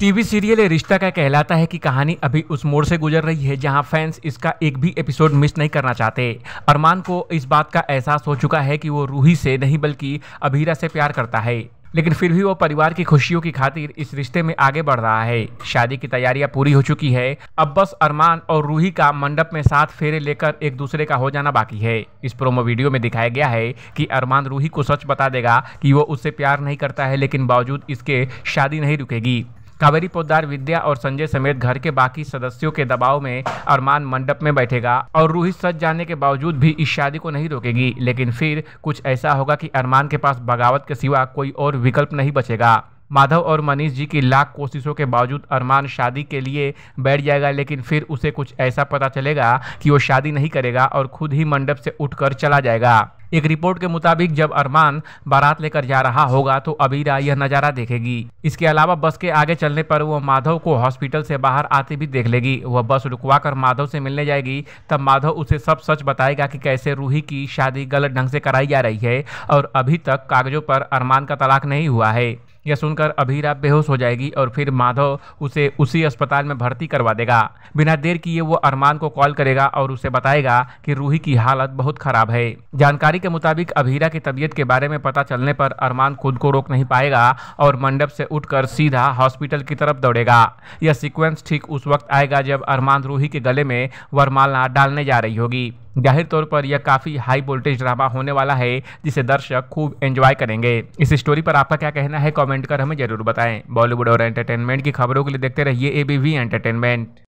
TV serial रिश्ता का कहलाता है कि कहानी अभी उस मोड़ से गुजर रही है जहां फैंस इसका एक भी एपिसोड मिस नहीं करना चाहते अरमान को इस बात का एहसास हो चुका है कि वो रूही से नहीं बल्कि अभीरा से प्यार करता है लेकिन फिर भी वो परिवार की खुशियों की खातिर इस रिश्ते में आगे बढ़ रहा है शादी की तैयारियां पूरी हो चुकी है अब बस अरमान और रूही का मंडप में साथ फेरे लेकर एक दूसरे का हो जाना बाकी है इस प्रोमो वीडियो में दिखाया गया है कि अरमान रूही को सच बता देगा कि वो उससे प्यार नहीं करता है लेकिन बावजूद इसके शादी नहीं रुकेगी कावेरी पोदार विद्या और संजय समेत घर के बाकी सदस्यों के दबाव में अरमान मंडप में बैठेगा और रूही सच जाने के बावजूद भी इस शादी को नहीं रोकेगी लेकिन फिर कुछ ऐसा होगा कि अरमान के पास बगावत के सिवा कोई और विकल्प नहीं बचेगा माधव और मनीष जी की लाख कोशिशों के बावजूद अरमान शादी के लिए बैठ जाएगा लेकिन फिर उसे कुछ ऐसा पता चलेगा कि वो शादी नहीं करेगा और खुद ही मंडप से उठकर चला जाएगा एक रिपोर्ट के मुताबिक जब अरमान बारात लेकर जा रहा होगा तो अबीरा यह नज़ारा देखेगी इसके अलावा बस के आगे चलने पर वह माधव को हॉस्पिटल से बाहर आते भी देख लेगी वह बस रुकवा कर माधव से मिलने जाएगी तब माधव उसे सब सच बताएगा कि कैसे रूही की शादी गलत ढंग से कराई जा रही है और अभी तक कागजों पर अरमान का तलाक नहीं हुआ है यह सुनकर अभीरा बेहोश हो जाएगी और फिर माधव उसे उसी अस्पताल में भर्ती करवा देगा बिना देर किए वो अरमान को कॉल करेगा और उसे बताएगा कि रूही की हालत बहुत खराब है जानकारी के मुताबिक अभीरा की तबीयत के बारे में पता चलने पर अरमान खुद को रोक नहीं पाएगा और मंडप से उठकर सीधा हॉस्पिटल की तरफ दौड़ेगा यह सिक्वेंस ठीक उस वक्त आएगा जब अरमान रूही के गले में वरमाला डालने जा रही होगी जाहिर तौर पर यह काफ़ी हाई वोल्टेज ड्रामा होने वाला है जिसे दर्शक खूब एंजॉय करेंगे इस स्टोरी पर आपका क्या कहना है कमेंट कर हमें जरूर बताएं बॉलीवुड और एंटरटेनमेंट की खबरों के लिए देखते रहिए एबीवी एंटरटेनमेंट